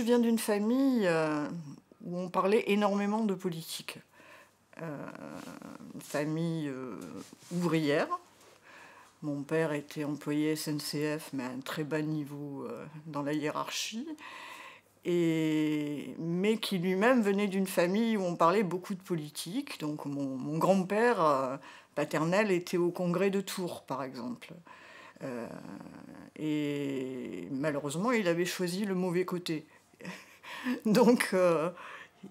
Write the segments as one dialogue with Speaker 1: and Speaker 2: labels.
Speaker 1: je viens d'une famille euh, où on parlait énormément de politique. Euh, une famille euh, ouvrière. Mon père était employé SNCF, mais à un très bas niveau dans la hiérarchie. Et, mais qui lui-même venait d'une famille où on parlait beaucoup de politique. Donc mon, grand-père paternel était au congrès de Tours, par exemple. et malheureusement, il avait choisi le mauvais côté. Donc, euh,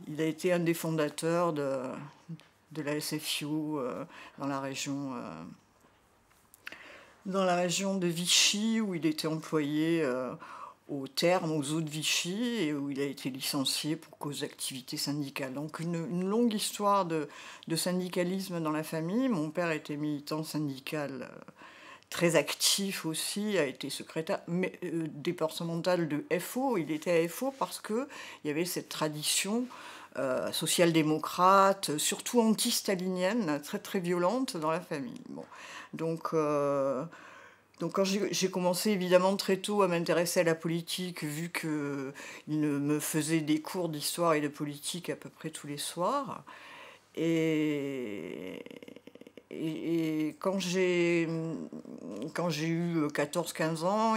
Speaker 1: il a été un des fondateurs de, la SFU euh, dans la région. Euh, dans la région de Vichy, où il était employé au terme, aux eaux de Vichy, et où il a été licencié pour cause d'activité syndicale. Donc une, longue histoire de, de, syndicalisme dans la famille. Mon père était militant syndical très actif aussi, a été secrétaire mais, euh, départemental de FO. Il était à FO parce qu'il y avait cette tradition euh, social-démocrate, surtout anti-stalinienne, très très violente dans la famille. Bon. Donc, euh, donc quand j'ai commencé évidemment très tôt à m'intéresser à la politique, vu que qu'il me faisait des cours d'histoire et de politique à peu près tous les soirs, et, et, quand j'ai eu 14-15 euh, ans,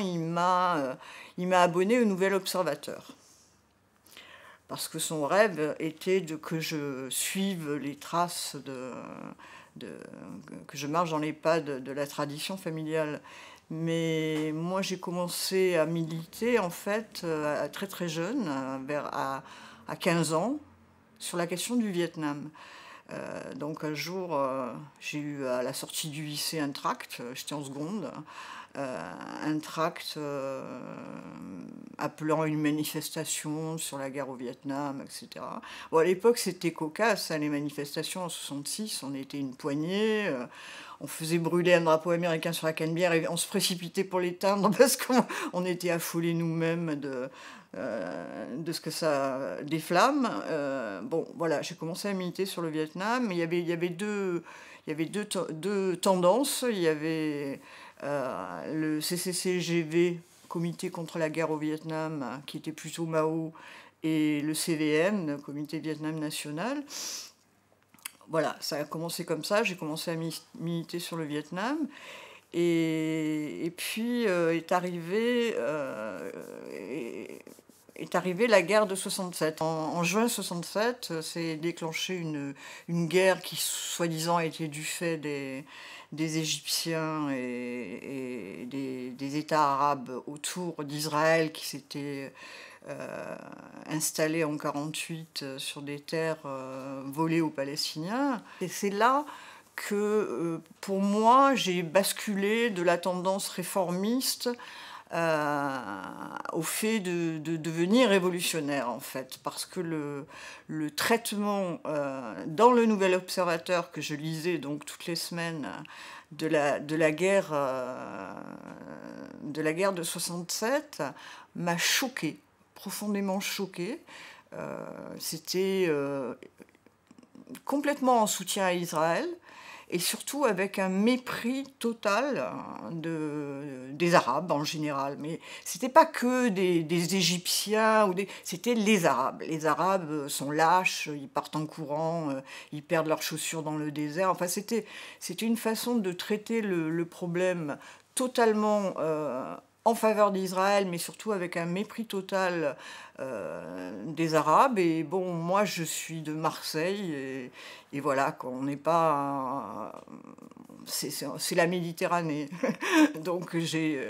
Speaker 1: euh, il m'a abonné au Nouvel Observateur. Parce que son rêve était de, que je suive les traces de, que je marche dans les pas de, la tradition familiale. Mais moi, j'ai commencé à militer, en fait, euh, à, très très jeune, vers, à, à, 15 ans, sur la question du Vietnam. Euh, donc un jour, euh, j'ai eu à la sortie du lycée un tract, euh, j'étais en seconde, un tract appelant une manifestation sur la guerre au Vietnam, etc. Bon, à l'époque, c'était cocasse, hein, les manifestations en 66, on était une poignée, on faisait brûler un drapeau américain sur la cannebière et on se précipitait pour l'éteindre parce qu'on était affolés nous-mêmes de, euh, de ce que ça déflamme euh, bon, voilà, j'ai commencé à militer sur le Vietnam. il y avait, il y avait deux, il y avait deux, deux tendances. Il y avait euh, le CCCGV, Comité contre la guerre au Vietnam, qui était plutôt Mao, et le CVN, Comité Vietnam National. Voilà, ça a commencé comme ça. J'ai commencé à militer sur le Vietnam. Et, et, puis est arrivé, est arrivée la guerre de 67. En, juin 67, euh, s'est déclenché une, guerre qui, soi-disant, a été du fait des, Égyptiens et, des, États arabes autour d'Israël qui s'étaient euh, installés en 48 euh, sur des terres volées aux Palestiniens. Et c'est là que, pour moi, j'ai basculé de la tendance réformiste euh, au fait de, devenir révolutionnaire, en fait, parce que le, traitement euh, dans le Nouvel Observateur que je lisais donc toutes les semaines de la, de la guerre euh, de la guerre de 67 m'a choqué profondément choqué c'était complètement en soutien à Israël et surtout avec un mépris total hein, des Arabes en général. Mais c'était pas que des, Égyptiens, ou des, c'était les Arabes. Les Arabes euh, sont lâches, ils partent en courant, euh, ils perdent leurs chaussures dans le désert. Enfin, c'était, une façon de traiter le, problème totalement euh, en faveur d'Israël, mais surtout avec un mépris total euh, des Arabes. Et bon, moi, je suis de Marseille, et, et voilà, on n'est pas. C'est la Méditerranée. Donc,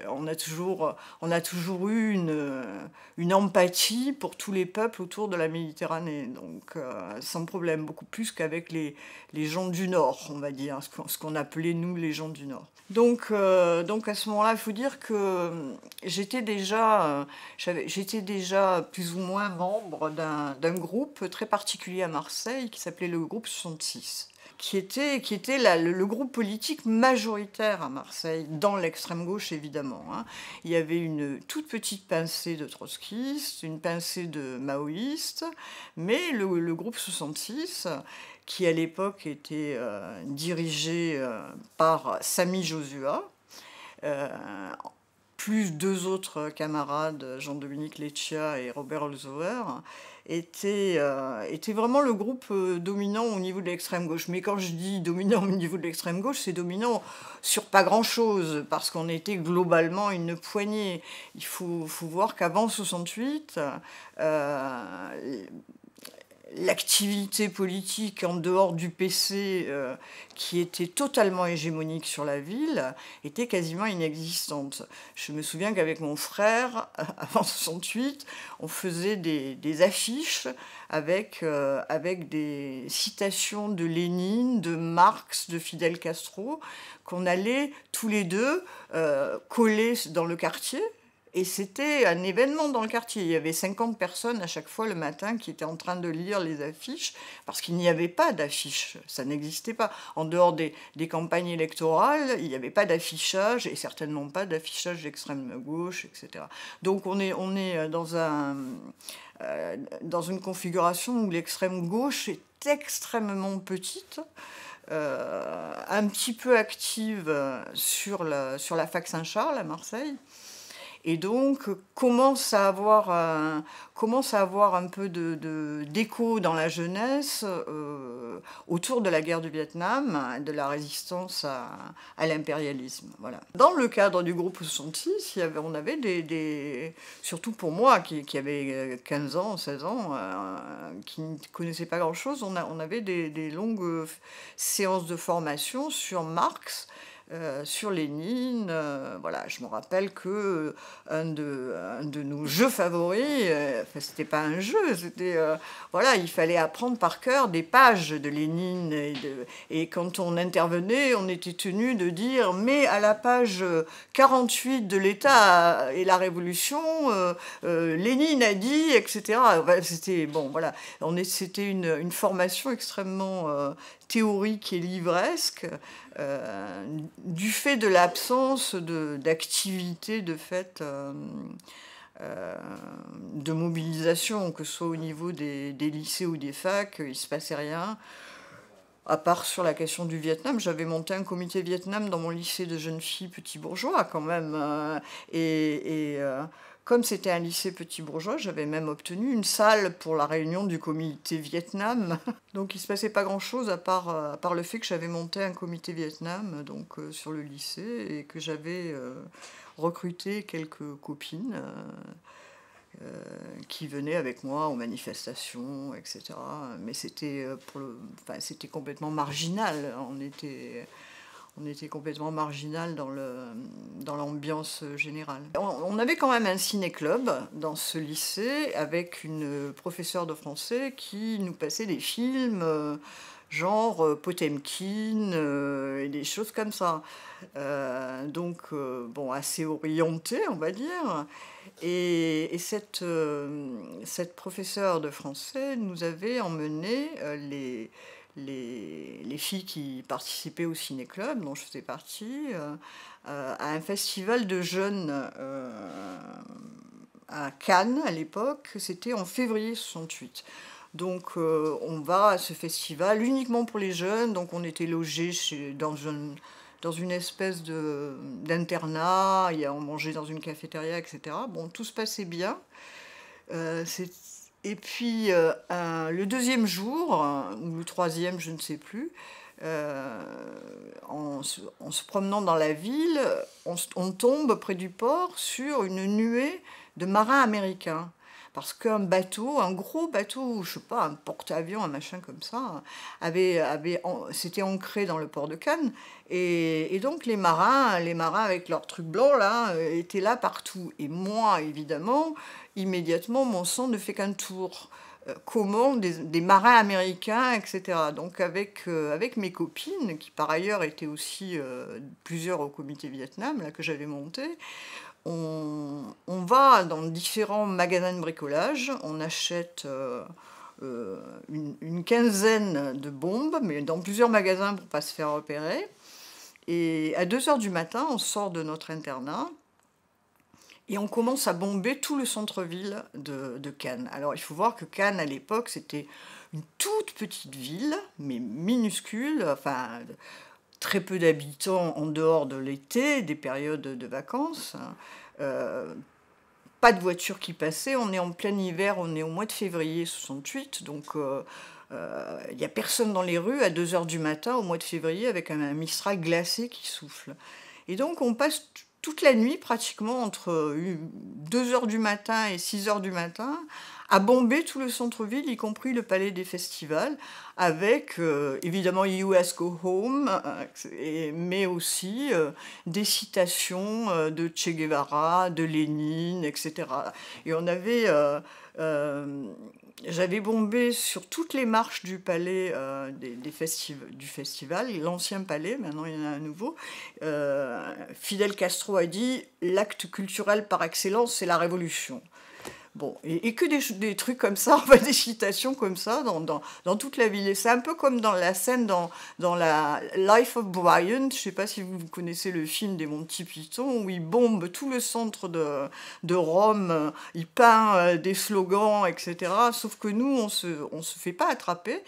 Speaker 1: on a, toujours, on a toujours eu une, empathie pour tous les peuples autour de la Méditerranée. Donc, euh, sans problème, beaucoup plus qu'avec les, les gens du Nord, on va dire, ce qu'on appelait, nous, les gens du Nord. Donc, euh, donc à ce moment-là, il faut dire que j'étais déjà, j'étais déjà plus ou moins membre d'un groupe très particulier à Marseille qui s'appelait le groupe 66, qui était, qui était le, groupe politique majoritaire à Marseille, dans l'extrême gauche évidemment. Hein. Il y avait une toute petite pincée de trotskistes, une pincée de maoïstes, mais le, groupe 66 qui à l'époque était euh, dirigé euh, par Samy Josua, euh, plus deux autres euh, camarades, euh, Jean-Dominique Leccia et Robert Holzhauer, euh, étaient vraiment le groupe dominant au niveau de l'extrême gauche. Mais quand je dis dominant au niveau de l'extrême gauche, c'est dominant sur pas grand-chose, parce qu'on était globalement une poignée. Il faut, voir qu'avant 68, l'activité politique en dehors du PC, euh, qui était totalement hégémonique sur la ville, était quasiment inexistante. Je me souviens qu'avec mon frère, avant 68, on faisait des, affiches euh, avec, des citations de Lénine, de Marx, de Fidel Castro, qu'on allait tous les deux euh, coller dans le quartier. Et c'était un événement dans le quartier. Il y avait 50 personnes à chaque fois le matin qui étaient en train de lire les affiches, parce qu'il n'y avait pas d'affiches. Ça n'existait pas. En dehors des, campagnes électorales, il n'y avait pas d'affichage, et certainement pas d'affichage d'extrême gauche, etc. Donc on est, euh, euh, dans, une configuration où l'extrême gauche est extrêmement petite. Euh, un petit peu active sur la fac Saint-Charles à Marseille, et donc, commence à avoir un, euh, un peu d'écho de, dans la jeunesse euh, autour de la guerre du Vietnam, de la résistance à, l'impérialisme. Voilà. Dans le cadre du groupe 66, on avait des, Surtout pour moi, qui, qui avait 15 ans, 16 ans, euh, qui ne connaissait pas grand-chose, on, avait des longues séances de formation sur Marx euh, sur Lénine. Euh, voilà, je me rappelle que euh, un de, un de nos jeux favoris, ce c'était pas un jeu, c'était voilà, il fallait apprendre par cœur des pages de Lénine et, quand on intervenait, on était tenu de dire mais à la page 48 de l'État et la Révolution, Lénine a dit, etc. c'était bon, voilà, on c'était une formation extrêmement théorique et livresque. Euh, du fait de l'absence d'activité de, euh, euh, de mobilisation, que ce soit au niveau des, lycées ou des facs, il ne se passait rien. À part sur la question du Vietnam, j'avais monté un comité Vietnam dans mon lycée de jeunes filles petits bourgeois quand même. et comme c'était un lycée petit bourgeois, j'avais même obtenu une salle pour la réunion du comité Vietnam. Donc il se passait pas grand-chose à part, euh, par le fait que j'avais monté un comité Vietnam donc euh, sur le lycée et que j'avais euh, recruté quelques copines qui venaient avec moi aux manifestations, etc. Mais c'était enfin, complètement marginal. On était on était complètement marginal dans le dans l'ambiance générale. On, avait quand même un ciné-club dans ce lycée avec une professeure de français qui nous passait des films euh, genre euh, Potemkin euh, et des choses comme ça. donc bon, assez orienté, on va dire. Et, cette cette professeure de français nous avait emmené les les, filles qui participaient au ciné-club, dont je faisais partie, euh, euh, à un festival de jeunes euh, à Cannes à l'époque. C'était en février 68. Donc on va à ce festival uniquement pour les jeunes. Donc on était logés chez, dans, une, dans une espèce d'internat, on mangeait dans une cafétéria, etc. Bon, tout se passait bien. Et puis euh, euh, le deuxième jour, euh, ou le troisième, je ne sais plus, en, se, promenant dans la ville, on, tombe près du port sur une nuée de marins américains. Parce qu'un bateau, un gros bateau, je sais pas, un porte-avions, un machin comme ça, avait, avait, s'était ancré dans le port de Cannes. Et, et, donc les marins, les marins avec leurs trucs blancs là, euh, étaient là partout. Et moi, évidemment, immédiatement, mon sang ne fait qu'un tour euh, comment des, marins américains, etc. Donc avec, euh, avec mes copines, qui par ailleurs étaient aussi plusieurs au comité Vietnam, là, que j'avais monté, on, va dans différents magasins de bricolage, on achète euh, euh, une, quinzaine de bombes, mais dans plusieurs magasins pour ne pas se faire repérer. Et à 2h du matin, on sort de notre internat et on commence à bomber tout le centre-ville de, de, Cannes. Alors il faut voir que Cannes, à l'époque, c'était une toute petite ville, mais minuscule, enfin très peu d'habitants en dehors de l'été, des périodes de vacances. Euh, pas de voiture qui passait. On est en plein hiver, on est au mois de février 68, donc euh, euh, il euh, n'y a personne dans les rues à 2 h du matin au mois de février avec un, mistral glacé qui souffle. Et donc on passe toute la nuit pratiquement entre 2 h du matin et 6 h du matin a bombé tout le centre-ville, y compris le palais des festivals, avec euh, évidemment US Go Home, euh, euh, mais aussi des citations de Che Guevara, de Lénine, etc. Et on avait. j'avais bombé sur toutes les marches du palais des, des du festival, l'ancien palais, maintenant il y en a un nouveau. Fidel Castro a dit l'acte culturel par excellence, c'est la révolution. Bon, et, que des, trucs comme ça, des citations comme ça dans, toute la ville. Et c'est un peu comme dans la scène dans, dans la Life of Brian, je ne sais pas si vous connaissez le film des Monty Python, où il bombe tout le centre de, de Rome, euh, il peint euh, des slogans, etc. Sauf que nous, on se, on se fait pas attraper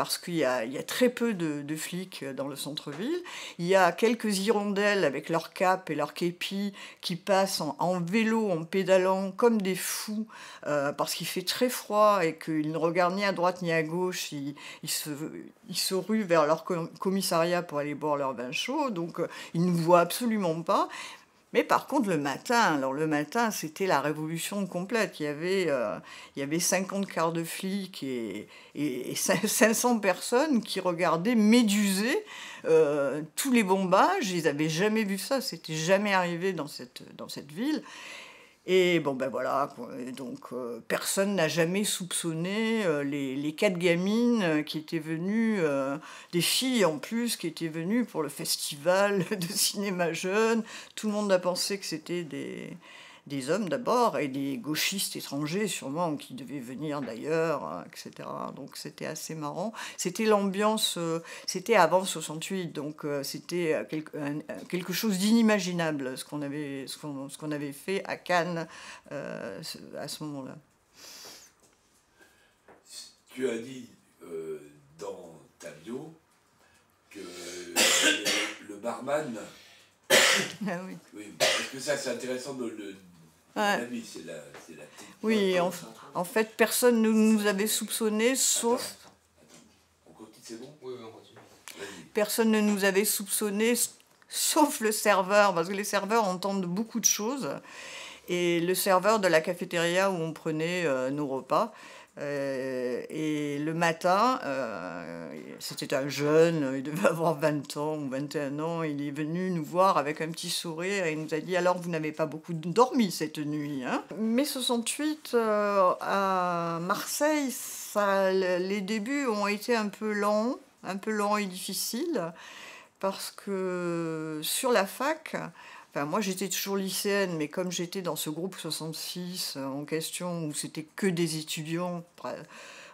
Speaker 1: parce qu'il y, a très peu de, flics dans le centre-ville. Il y a quelques hirondelles avec leur cap et leur képi qui passent en, vélo, en pédalant comme des fous, euh, parce qu'il fait très froid et qu'ils ne regardent ni à droite ni à gauche. Ils, se, ruent vers leur commissariat pour aller boire leur vin chaud, donc euh, ils ne nous voient absolument pas. Mais par contre, le matin, alors le matin, c'était la révolution complète. Il y avait, euh, il y avait 50 quarts de flics et, et, 500 personnes qui regardaient méduser euh, tous les bombages. Ils n'avaient jamais vu ça, c'était jamais arrivé dans cette, dans cette ville. Et bon, ben voilà, donc euh, personne n'a jamais soupçonné euh, les, quatre gamines euh, qui étaient venues, des filles en plus, qui étaient venues pour le festival de cinéma jeune. Tout le monde a pensé que c'était des, des hommes d'abord et des gauchistes étrangers sûrement qui devaient venir d'ailleurs, euh, etc. Donc c'était assez marrant. C'était l'ambiance, euh, c'était avant 68, donc euh, c'était quelque chose d'inimaginable ce qu'on avait, ce qu'on, ce qu'on avait fait à Cannes à ce moment-là. Tu as dit dans ta bio que le, le barman ah oui. oui. Parce que ça, c'est intéressant de le oui, en, fait, personne ne nous avait soupçonné, sauf. personne ne nous avait soupçonné, sauf le serveur, parce que les serveurs entendent beaucoup de choses. Et le serveur de la cafétéria où on prenait euh, nos repas, euh, et le matin, euh, c'était un jeune, il devait avoir 20 ans ou 21 ans, il est venu nous voir avec un petit sourire et il nous a dit Alors, vous n'avez pas beaucoup dormi cette nuit. Hein? Mais 68, euh, à Marseille, ça, les débuts ont été un peu lents, un peu lents et difficiles, parce que sur la fac, Enfin, moi, j'étais toujours lycéenne, mais comme j'étais dans ce groupe 66 euh, en question, où c'était que des étudiants,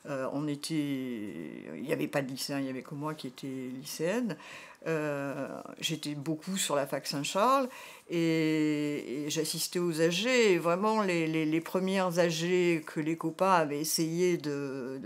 Speaker 1: euh, on était, il n'y avait pas de lycéens, il n'y avait que moi qui étais lycéenne. Euh, j'étais beaucoup sur la fac Saint-Charles et, j'assistais aux AG, Et vraiment, les, les, les, premières âgés que les copains avaient essayé de,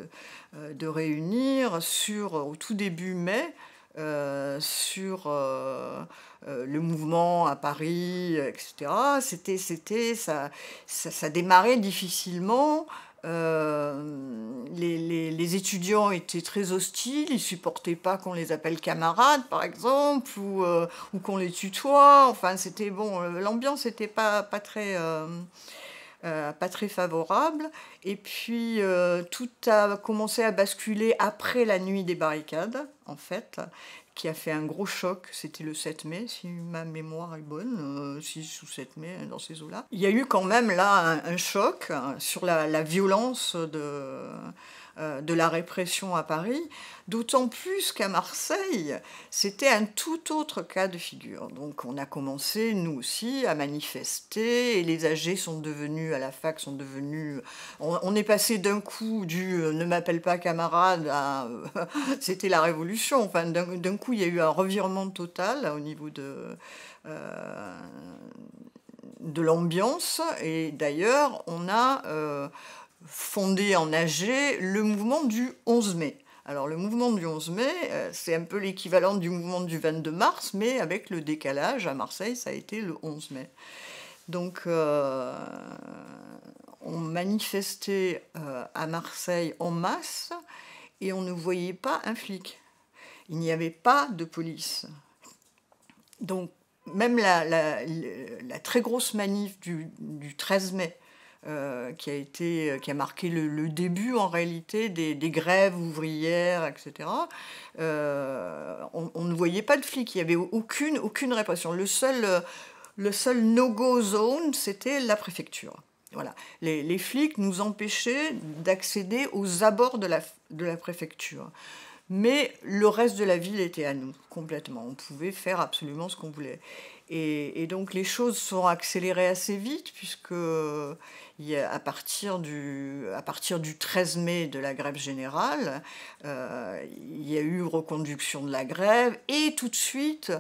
Speaker 1: de réunir sur, au tout début mai, euh, sur euh, euh, le mouvement à Paris, etc. C'était, c'était, ça, ça, démarrait difficilement. les, étudiants étaient très hostiles, ils supportaient pas qu'on les appelle camarades, par exemple, ou, ou qu'on les tutoie. Enfin, c'était bon, l'ambiance n'était pas, pas très. Euh, pas très favorable. Et puis euh, tout a commencé à basculer après la nuit des barricades, en fait, qui a fait un gros choc. C'était le 7 mai, si ma mémoire est bonne, 6 euh, ou 7 mai, dans ces eaux-là. Il y a eu quand même là un, choc hein, sur la violence de euh, de la répression à Paris, d'autant plus qu'à Marseille, c'était un tout autre cas de figure. Donc on a commencé, nous aussi, à manifester, et les âgés sont devenus, à la fac, sont devenus... On, est passé d'un coup du euh, ne m'appelle pas camarade à... Euh, c'était la révolution. Enfin, d'un coup, il y a eu un revirement total au niveau de... de l'ambiance et d'ailleurs on a fondé en AG le mouvement du 11 mai. Alors le mouvement du 11 mai, euh, c'est un peu l'équivalent du mouvement du 22 mars, mais avec le décalage à Marseille, ça a été le 11 mai. Donc euh, on manifestait euh, à Marseille en masse et on ne voyait pas un flic. Il n'y avait pas de police. Donc même la, très grosse manif du 13 mai, euh, qui a été euh, qui a marqué le, début en réalité des, grèves ouvrières etc euh, on, ne voyait pas de flics il y avait aucune aucune répression le seul le seul no-go zone c'était la préfecture voilà les, les flics nous empêchaient d'accéder aux abords de la de la préfecture mais le reste de la ville était à nous complètement. On pouvait faire absolument ce qu'on voulait. Et, et, donc les choses sont accélérées assez vite puisque à partir du, 13 mai de la grève générale, euh, il y a eu reconduction de la grève et tout de suite,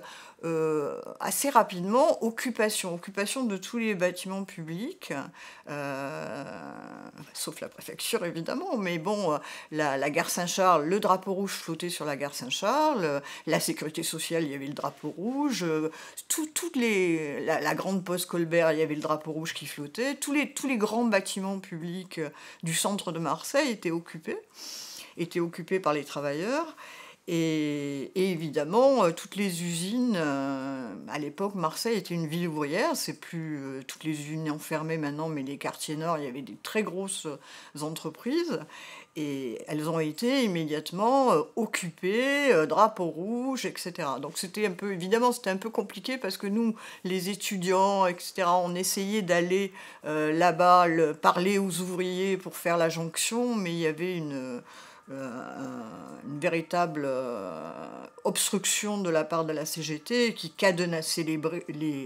Speaker 1: euh, assez rapidement, occupation, occupation de tous les bâtiments publics, euh, sauf la préfecture évidemment, mais bon, la, gare Saint-Charles, le drapeau rouge flottait sur la gare Saint-Charles, la sécurité sociale, il y avait le drapeau rouge, toutes les, la, grande poste Colbert, il y avait le drapeau rouge qui flottait, tous les, tous les grand bâtiment public euh, du centre de Marseille était occupé, était occupé par les travailleurs. Et, évidemment, euh, toutes les usines, euh, à l'époque, Marseille était une ville ouvrière, c'est plus toutes les usines enfermées maintenant, mais les quartiers nord, il y avait des très grosses entreprises. Et elles ont été immédiatement euh, occupées, euh, drapeau rouge, etc. Donc c'était un peu, évidemment, c'était un peu compliqué parce que nous, les étudiants, etc., on essayait d'aller euh, là-bas parler aux ouvriers pour faire la jonction, mais il y avait une euh, une véritable euh, obstruction de la part de la CGT qui cadenassait les,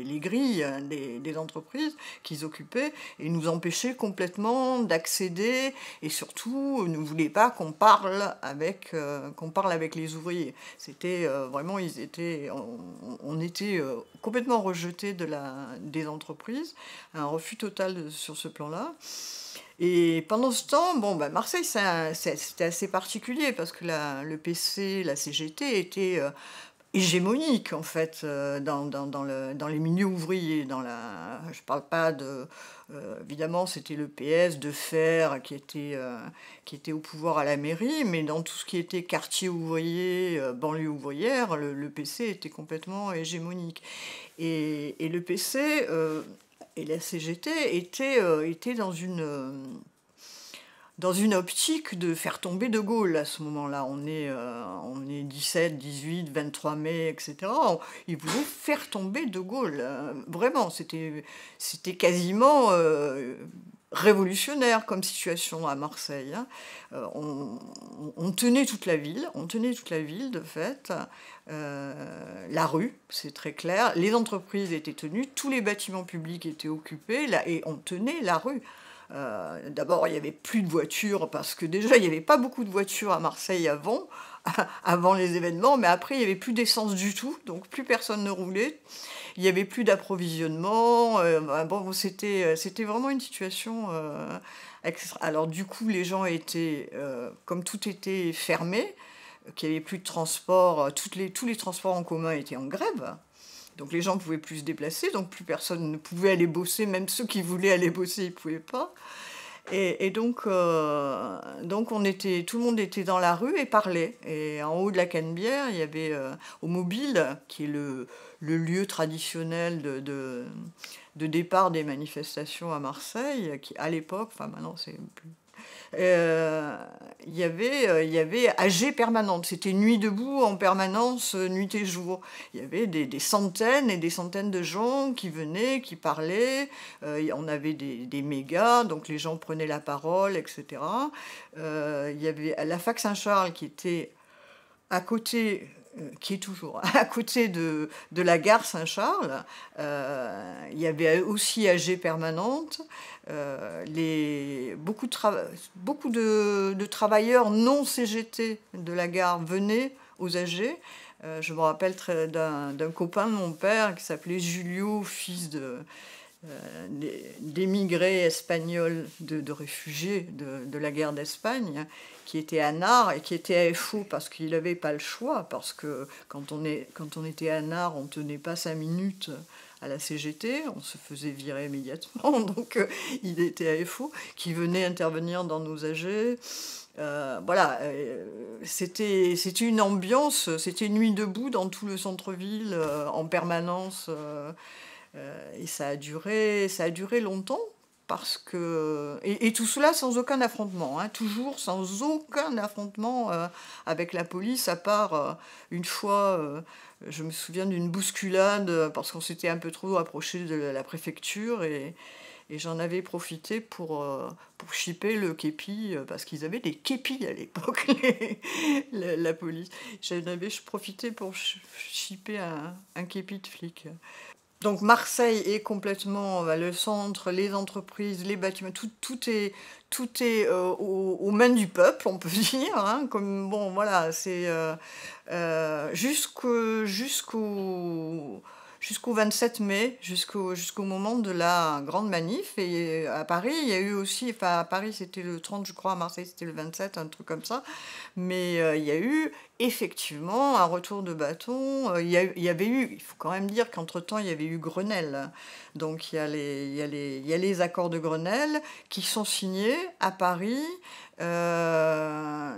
Speaker 1: les, grilles des, entreprises qu'ils occupaient et nous empêchait complètement d'accéder et surtout euh, ne voulait pas qu'on parle avec qu'on parle avec les ouvriers. C'était vraiment ils étaient on, était complètement rejetés de la des entreprises, un refus total sur ce plan-là. Et pendant ce temps, bon, ben Marseille, c'était assez particulier parce que le PC, la CGT était euh, hégémonique en fait, euh, dans, dans, dans, le, dans, les milieux ouvriers. Dans la, je ne parle pas de. Euh, évidemment, c'était le PS de fer qui était, qui était au pouvoir à la mairie, mais dans tout ce qui était quartier ouvrier, banlieue ouvrière, le, PC était complètement hégémonique. Et, et le PC et la CGT euh, était dans une euh, dans une optique de faire tomber De Gaulle à ce moment-là. On est 17, 18, 23 mai, etc. Ils voulaient faire tomber De Gaulle. Euh, vraiment, c'était quasiment révolutionnaire comme situation à Marseille. Hein. On, tenait toute la ville, on tenait toute la ville de fait, euh, la rue, c'est très clair. Les entreprises étaient tenues, tous les bâtiments publics étaient occupés, là, et on tenait la rue. Euh, d'abord, il n'y avait plus de voitures, parce que déjà, il n'y avait pas beaucoup de voitures à Marseille avant, avant les événements, mais après, il n'y avait plus d'essence du tout, donc plus personne ne roulait, il n'y avait plus d'approvisionnement. Euh, bon, c'était vraiment une situation... alors du coup, les gens étaient, comme tout était fermé, qu'il n'y avait plus de transport, euh, tous les transports en commun étaient en grève. Donc les gens ne pouvaient plus se déplacer, donc plus personne ne pouvait aller bosser, même ceux qui voulaient aller bosser, ils ne pouvaient pas. Et, donc, euh, donc on était, tout le monde était dans la rue et parlait. Et en haut de la Canebière, il y avait euh, au Mobile, qui est le, lieu traditionnel de, de, départ des manifestations à Marseille, qui à l'époque, enfin maintenant c'est plus euh, il, y avait, euh, il y AG permanente. C'était nuit debout en permanence, euh, nuit et jour. Il y avait des, centaines et des centaines de gens qui venaient, qui parlaient. on avait des, des, mégas, donc les gens prenaient la parole, etc. il y avait la fac Saint-Charles qui était à côté qui est toujours à côté de, la gare Saint-Charles. il y avait aussi AG Permanente. Euh, beaucoup, de, travailleurs non CGT de la gare venaient aux âgés. Euh, je me rappelle d'un copain de mon père qui s'appelait Julio, fils euh, d'émigrés espagnols, de, réfugiés de, la guerre d'Espagne, qui était à Nard et qui était fou parce qu'il n'avait pas le choix, parce que quand on, était à Nard, on tenait pas cinq minutes à la CGT, on se faisait virer immédiatement, donc euh, il était à FO, qui venait intervenir dans nos AG. Euh, voilà, euh, c'était c'était une ambiance, c'était une nuit debout dans tout le centre-ville en permanence. et ça a duré, ça a duré longtemps parce que et, tout cela sans aucun affrontement, hein. toujours sans aucun affrontement euh, avec la police, à part euh, une fois, euh, je me souviens d'une bousculade parce qu'on s'était un peu trop approché de la préfecture et, j'en avais profité pour, pour chipper le képi, parce qu'ils avaient des képis à l'époque, la, police. J'en avais profité pour chipper un, un képi de flic. Donc Marseille est complètement euh, bah, le centre, les entreprises, les bâtiments, tout, tout est, tout est euh, aux, mains du peuple, on peut dire. Hein. comme bon, voilà, c'est euh, jusqu'au jusqu'au 27 mai, jusqu'au jusqu'au moment de la grande manif. Et à Paris, il y a eu aussi, enfin à Paris c'était le 30 je crois, à Marseille c'était le 27, un truc comme ça. Mais euh, il y a eu effectivement un retour de bâton. Euh, il y, avait eu, il faut quand même dire qu'entre-temps il y avait eu Grenelle. Donc il y, a les, il, y a les, il y a les accords de Grenelle qui sont signés à Paris. Euh,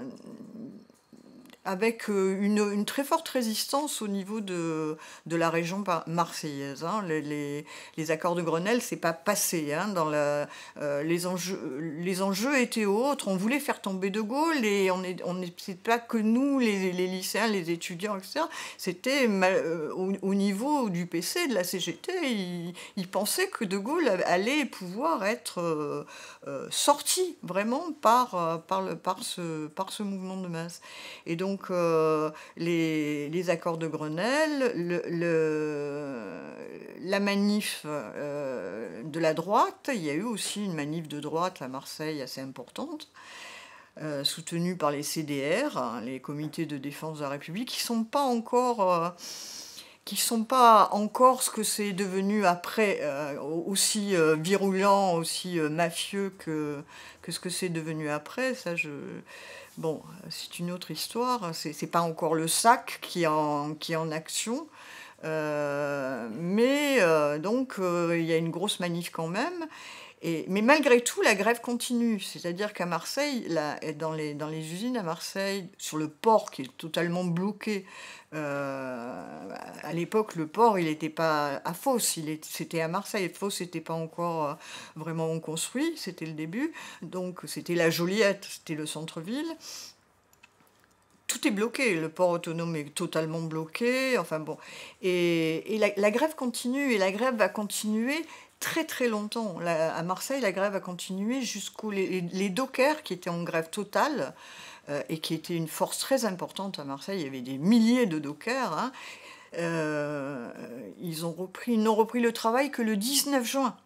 Speaker 1: avec euh, une, très forte résistance au niveau de, de la région marseillaise. Hein. Les, les, accords de Grenelle, c'est pas passé. Hein, dans la, euh, les, enjeux, les enjeux étaient autres. On voulait faire tomber De Gaulle et on n'était on est pas que nous, les, les, lycéens, les étudiants, etc. C'était euh, au, niveau du PC, de la CGT, ils, pensaient que De Gaulle allait pouvoir être sorti vraiment par, par, le, par, ce, par ce mouvement de masse. Et donc, donc euh, les, accords de Grenelle, le, la manif euh, de la droite. Il y a eu aussi une manif de droite à Marseille assez importante. Euh, soutenue par les CDR, hein, les comités de défense de la République, qui ne sont pas encore qui sont pas encore ce que c'est devenu après, aussi virulent, aussi mafieux que, que ce que c'est devenu après. Ça, je, Bon, euh, c'est une autre histoire. Hein. Ce n'est pas encore le sac qui est en, action. Euh, mais euh, donc, il y a une grosse manif quand même. mais malgré tout, la grève continue. C'est-à-dire qu'à Marseille, là, dans, les, dans les usines à Marseille, sur le port qui est totalement bloqué, euh, à l'époque, le port, il n'était pas à Fos, c'était à Marseille. Fos n'était pas encore euh, vraiment construit, c'était le début. Donc, c'était la Joliette, c'était le centre-ville. Tout est bloqué, le port autonome est totalement bloqué. Enfin bon, et, la, grève continue, et la grève va continuer très très longtemps. à Marseille, la grève a continué jusqu'aux les, dockers qui étaient en grève totale euh, et qui était une force très importante à Marseille. Il y avait des milliers de dockers. Hein. Euh, ils ont repris, n'ont repris le travail que le 19 juin.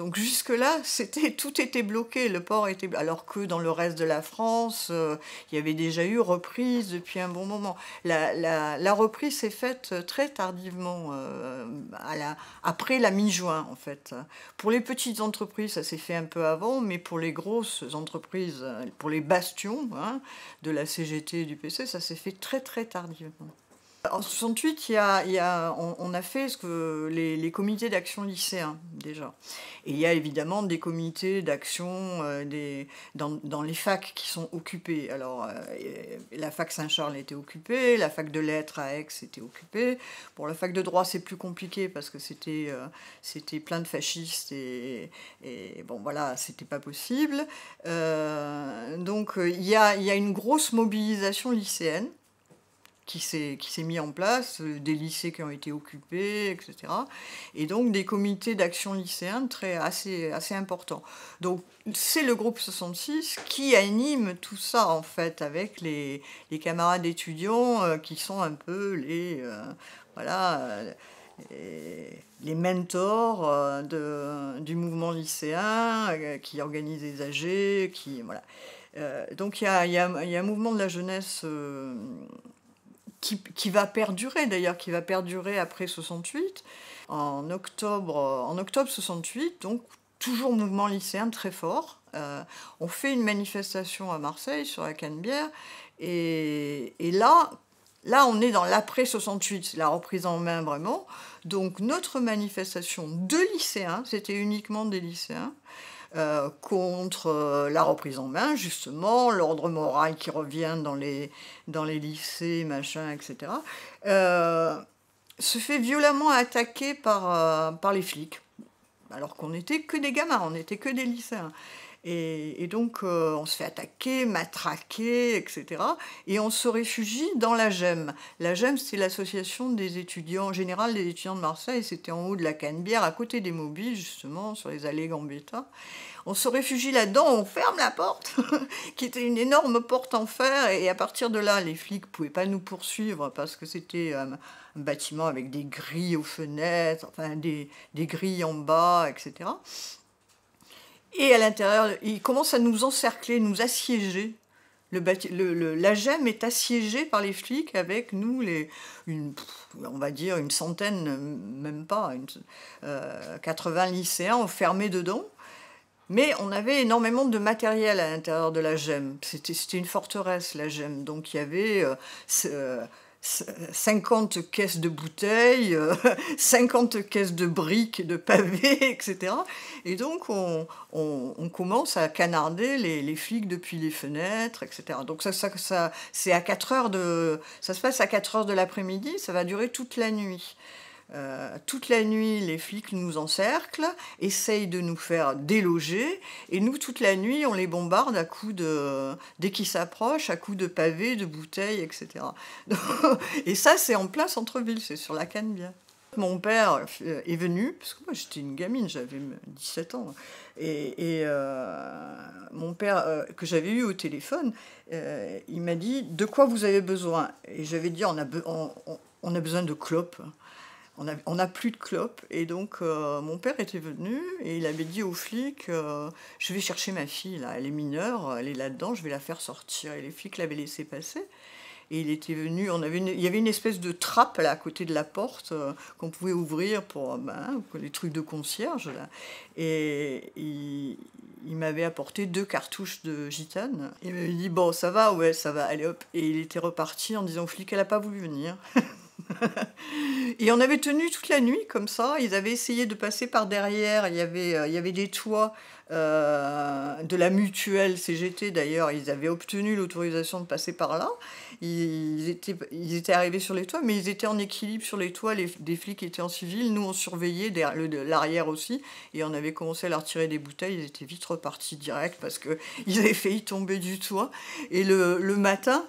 Speaker 1: Donc jusque-là, tout était bloqué, le port était... Alors que dans le reste de la France, euh, il y avait déjà eu reprise depuis un bon moment. La, reprise s'est faite euh, très tardivement, euh, après la mi-juin en fait. Pour les petites entreprises, ça s'est fait un peu avant, mais pour les grosses entreprises, pour les bastions hein, de la CGT et du PC, ça s'est fait très très tardivement. En 68, on, a fait ce que les, comités d'action lycéens, déjà. Et il y a évidemment des comités d'action euh, dans, les facs qui sont occupés. Alors, euh, la fac Saint-Charles était occupée, la fac de lettres à Aix était occupée. Pour la fac de droit, c'est plus compliqué parce que c'était euh, plein de fascistes et, bon, voilà, c'était pas possible. donc, il y a une grosse mobilisation lycéenne qui s'est mis en place, euh, des lycées qui ont été occupés, etc. Et donc des comités d'action lycéenne très, assez, assez importants. Donc c'est le groupe 66 qui anime tout ça en fait avec les, camarades étudiants euh, qui sont un peu les... Euh, voilà. les mentors de, du mouvement lycéen qui organise les âgés. qui voilà. donc il y a, un mouvement de la jeunesse qui, va perdurer d'ailleurs, qui va perdurer après 68. En octobre, en octobre 68, donc toujours mouvement lycéen très fort. Euh, on fait une manifestation à Marseille sur la Canebière et, là, là on est dans l'après 68, la reprise en main vraiment. Donc notre manifestation de lycéens, c'était uniquement des lycéens. Euh, contre euh, la reprise en main, justement, l'ordre moral qui revient dans les, lycées, machin, etc., euh, se fait violemment attaquer par, par les flics, alors qu'on n'était que des gamins, on n'était que des lycéens. Et, donc, euh, on se fait attaquer, matraquer, etc. Et on se réfugie dans la GEM. La GEM, c'est l'association des étudiants, en général des étudiants de Marseille. C'était en haut de la Canebière, à côté des mobiles, justement, sur les allées Gambetta. On se réfugie là-dedans, on ferme la porte, qui était une énorme porte en fer. Et à partir de là, les flics ne pouvaient pas nous poursuivre parce que c'était euh, un bâtiment avec des grilles aux fenêtres, enfin des grilles en bas, etc. Et à l'intérieur, il commence à nous encercler, nous assiéger. Le, la GEM est assiégée par les flics avec nous, les, une, on va dire une centaine, même pas, une, 80 euh, lycéens enfermés dedans. Mais on avait énormément de matériel à l'intérieur de la GEM. C'était une forteresse, la GEM. Donc il y avait euh, euh, 50 caisses de bouteilles, 50 euh, caisses de briques, de pavés, etc. Et donc on, commence à canarder les, les, flics depuis les fenêtres, etc. Donc ça, c'est à 4 heures de, ça se passe à 4 heures de l'après-midi, ça va durer toute la nuit. Euh, toute la nuit, les flics nous encerclent, essayent de nous faire déloger, et nous, toute la nuit, on les bombarde à coups de. dès qu'ils s'approchent, à coups de pavés, de bouteilles, etc. et ça, c'est en plein centre-ville, c'est sur la canne bien Mon père euh, est venu, parce que moi j'étais une gamine, j'avais 17 ans, et, euh, mon père, que j'avais eu au téléphone, il m'a dit De quoi vous avez besoin Et j'avais dit on a, on a besoin de clopes on n'a plus de clopes. Et donc, euh, mon père était venu et il avait dit au flic euh, « Je vais chercher ma fille, là. Elle est mineure, elle est là-dedans, je vais la faire sortir. Et les flics l'avaient laissé passer. Et il était venu, on il y avait une espèce de trappe là à côté de la porte euh, qu'on pouvait ouvrir pour ben, les trucs de concierge. Là. Et il, il m'avait apporté deux cartouches de gitane. Il m'avait dit Bon, ça va, ouais, ça va, allez hop. Et il était reparti en disant au flic Elle n'a pas voulu venir. et on avait tenu toute la nuit comme ça. Ils avaient essayé de passer par derrière. Il y avait, euh, il y avait des toits euh, de la mutuelle CGT d'ailleurs. Ils avaient obtenu l'autorisation de passer par là. Ils étaient, arrivés sur les toits, mais ils étaient en équilibre sur les toits. Les, des flics étaient en civil. Nous, on surveillait l'arrière aussi. Et on avait commencé à leur tirer des bouteilles. Ils étaient vite repartis direct parce qu'ils avaient failli tomber du toit. Et le, le matin,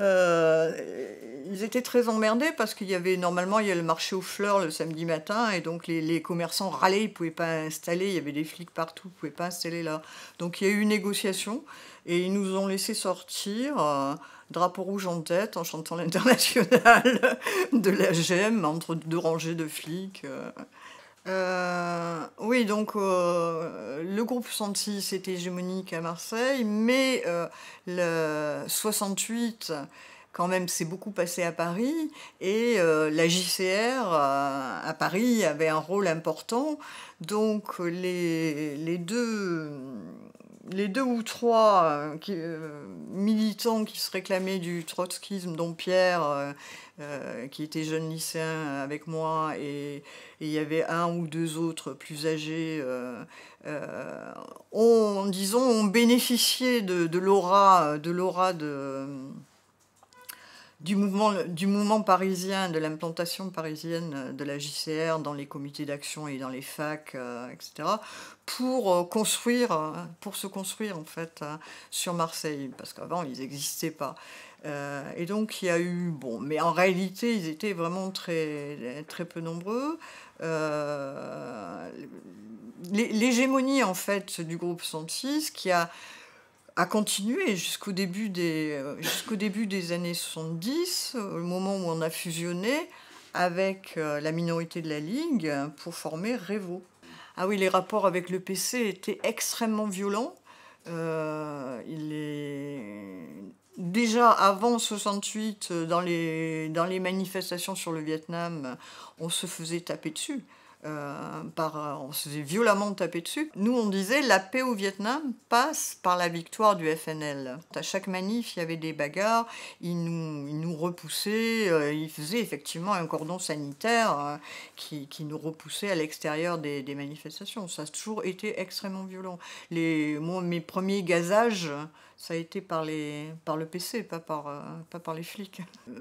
Speaker 1: euh, ils étaient très emmerdés parce qu'il y avait normalement il y a le marché aux fleurs le samedi matin et donc les, commerçants râlaient, ils pouvaient pas installer, il y avait des flics partout, ils pouvaient pas installer là. Donc il y a eu une négociation et ils nous ont laissé sortir, euh, drapeau rouge en tête, en chantant l'international de la GEM entre deux rangées de flics. Euh. Euh, oui, donc euh, le groupe 66 était hégémonique à Marseille, mais euh, le 68 quand même, s'est beaucoup passé à Paris et euh, la JCR à Paris avait un rôle important. Donc les, les deux les deux ou trois euh, euh, militants qui se réclamaient du trotskisme, dont Pierre, euh, qui était jeune lycéen avec moi, et il y avait un ou deux autres plus âgés, ont, disons, on bénéficié de l'aura de, l'aura de du mouvement, du mouvement parisien, de l'implantation parisienne euh, de la JCR dans les comités d'action et dans les facs, euh, etc., pour euh, construire, pour se construire en fait sur Marseille, parce qu'avant ils n'existaient pas. et donc il y a eu, bon, mais en réalité ils étaient vraiment très, très peu nombreux. L'hégémonie en fait du groupe 106 qui a a continué jusqu'au début, des, euh, début des années 70, euh, au moment où on a fusionné avec euh, la minorité de la Ligue pour former Révo. Ah oui, les rapports avec le PC étaient extrêmement violents. il déjà avant 68, dans les, dans les manifestations sur le Vietnam, on se faisait taper dessus. Euh, euh, on se faisait violemment taper dessus. Nous, on disait la paix au Vietnam passe par la victoire du FNL. À chaque manif, il y avait des bagarres, ils nous, repoussaient, euh, ils faisaient effectivement un cordon sanitaire qui, nous repoussait à l'extérieur des, manifestations. Ça a toujours été extrêmement violent. mes premiers gazages, ça a été par, par le PC, pas par, euh, pas par les flics. Euh,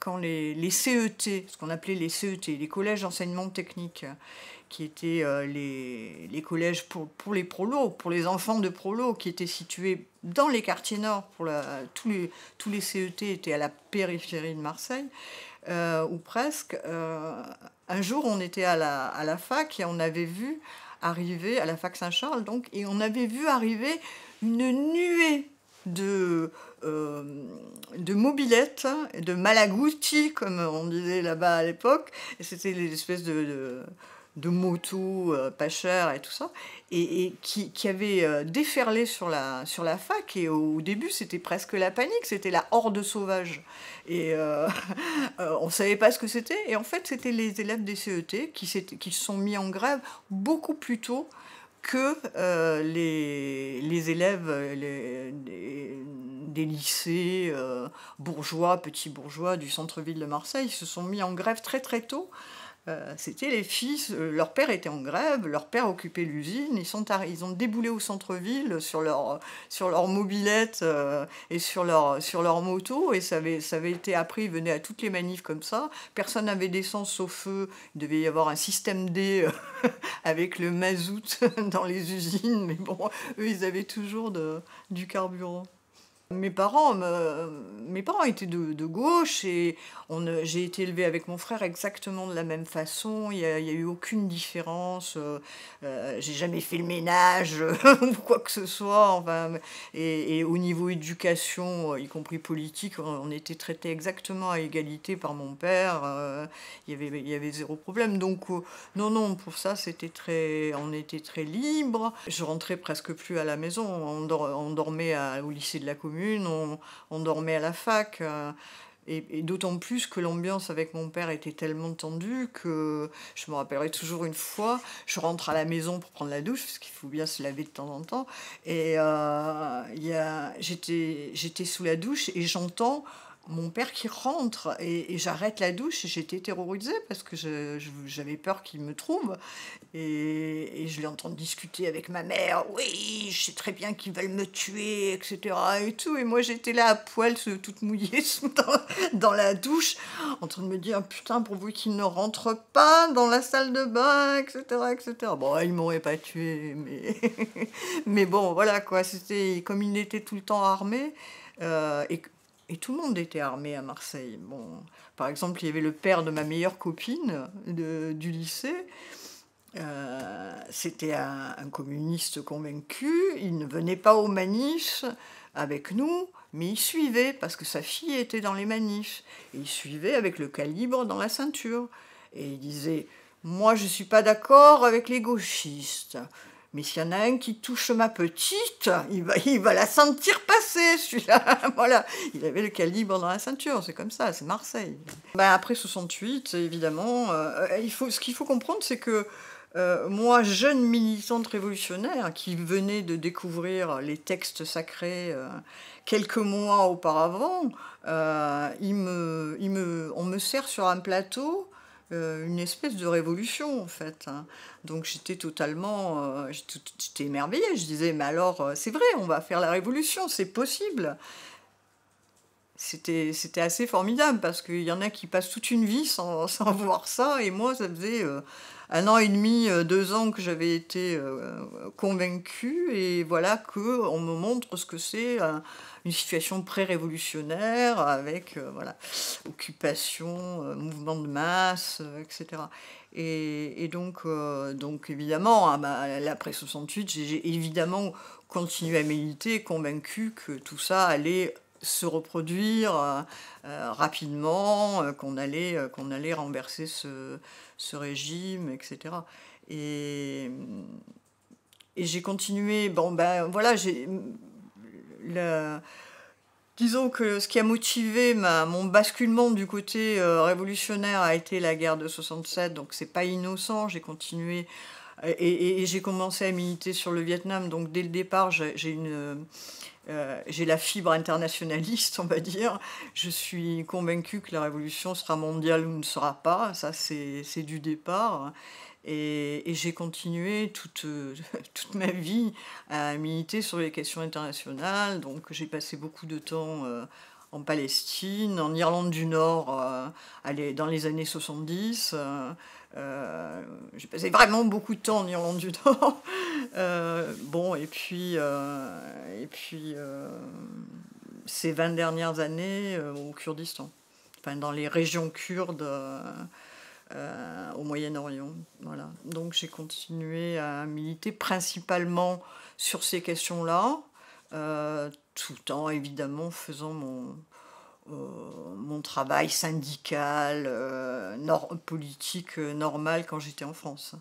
Speaker 1: quand les, CET, ce qu'on appelait les CET, les collèges d'enseignement technique, qui étaient euh, les, collèges pour, les prolos, pour les enfants de prolos, qui étaient situés dans les quartiers nord, pour les, tous les CET étaient à la périphérie de Marseille, euh, ou presque. Euh, un jour, on était à la, à la, fac et on avait vu arriver, à la fac Saint-Charles donc, et on avait vu arriver une nuée de, euh, de mobilettes, de malagoutis, comme on disait là-bas à l'époque. C'était l'espèce espèces de de motos euh, pas cher et tout ça, et, qui, qui, avait euh, déferlé sur la, sur la fac. Et au, début, c'était presque la panique, c'était la horde sauvage. Et euh, on ne savait pas ce que c'était. Et en fait, c'était les élèves des CET qui, qui se sont mis en grève beaucoup plus tôt que les, élèves des lycées bourgeois, petits bourgeois du centre-ville de Marseille se sont mis en grève très très tôt euh, c'était les fils, euh, leur père était en grève, leur père occupait l'usine, ils, ils ont déboulé au centre-ville sur leur, sur mobilette euh, et sur leur, sur moto, et ça avait, été appris, ils venaient à toutes les manifs comme ça, personne n'avait d'essence au feu, il devait y avoir un système D avec le mazout dans les usines, mais bon, eux ils avaient toujours du carburant. Mes parents, mes parents étaient de, gauche et j'ai été élevée avec mon frère exactement de la même façon. Il n'y a, eu aucune différence. Euh, euh, j'ai jamais fait le ménage ou quoi que ce soit. Enfin, et, au niveau éducation, euh, y compris politique, on, était traités exactement à égalité par mon père. il y avait, y avait zéro problème. Donc non, non, pour ça, c'était très, on était très libre. Je rentrais presque plus à la maison. On, dormait au lycée de la commune on, dormait à la fac. Euh, et, d'autant plus que l'ambiance avec mon père était tellement tendue que je me rappellerai toujours une fois, je rentre à la maison pour prendre la douche, parce qu'il faut bien se laver de temps en temps, et euh, j'étais sous la douche et j'entends mon père qui rentre et, j'arrête la douche. et J'étais terrorisée parce que j'avais peur qu'il me trouve. Et, je l'ai l'entends discuter avec ma mère. Oui, je sais très bien qu'ils veulent me tuer, etc. Et tout. Et moi, j'étais là à poil, toute mouillée dans, la douche, en train de me dire putain, pour vous, qu'il ne rentre pas dans la salle de bain, etc. etc. Bon, ils m'auraient pas tué, mais... bon, voilà quoi. C'était comme il était tout le temps armé. Euh, et et tout le monde était armé à Marseille. Bon, par exemple, il y avait le père de ma meilleure copine du lycée. Euh, c'était un, communiste convaincu. Il ne venait pas aux manifs avec nous, mais il suivait parce que sa fille était dans les maniches. il suivait avec le calibre dans la ceinture. Et il disait Moi, je ne suis pas d'accord avec les gauchistes. Mais s'il y en a un qui touche ma petite, il va, il va la sentir passer, celui-là. voilà, il avait le calibre dans la ceinture, c'est comme ça, c'est Marseille. Ben après 68, évidemment, euh, il faut, ce qu'il faut comprendre, c'est que euh, moi, jeune militante révolutionnaire qui venais de découvrir les textes sacrés euh, quelques mois auparavant, il on me sert sur un plateau euh, une espèce de révolution en fait. Hein. Donc j'étais totalement, euh, j'étais émerveillée. Je disais mais alors euh, c'est vrai, on va faire la révolution, c'est possible c'était assez formidable parce qu'il y en a qui passent toute une vie sans, voir ça. Et moi, ça faisait euh, un an et demi, euh, deux ans que j'avais été euh, convaincue. Et voilà qu'on me montre ce que c'est une situation pré-révolutionnaire avec voilà, occupation, mouvement de masse, etc. Et, donc, donc, évidemment, à ah bah, après 68, j'ai évidemment continué à méditer convaincue que tout ça allait se reproduire euh, euh, rapidement, euh, qu'on allait, qu'on allait renverser ce, régime, etc. Et, et j'ai continué. Bon, ben voilà, j'ai. Disons que ce qui a motivé ma, mon basculement du côté révolutionnaire a été la guerre de 67, donc c'est pas innocent. J'ai continué et j'ai commencé à militer sur le Vietnam, donc dès le départ, j'ai une, euh, j'ai la fibre internationaliste, on va dire. Je suis convaincue que la révolution sera mondiale ou ne sera pas. Ça, c'est du départ. Et, j'ai continué toute, euh, toute ma vie à militer sur les questions internationales. Donc, j'ai passé beaucoup de temps. Euh, en Palestine, en Irlande du Nord euh, dans les années 70. Euh, euh, j'ai passé vraiment beaucoup de temps en Irlande du Nord. bon, et puis, et puis ces 20 dernières années au Kurdistan, enfin, dans les régions kurdes. au Moyen-Orient. Voilà. Donc j'ai continué à militer principalement sur ces questions-là, euh, tout en évidemment faisant mon, euh, travail syndical, euh, politique normal quand j'étais en France.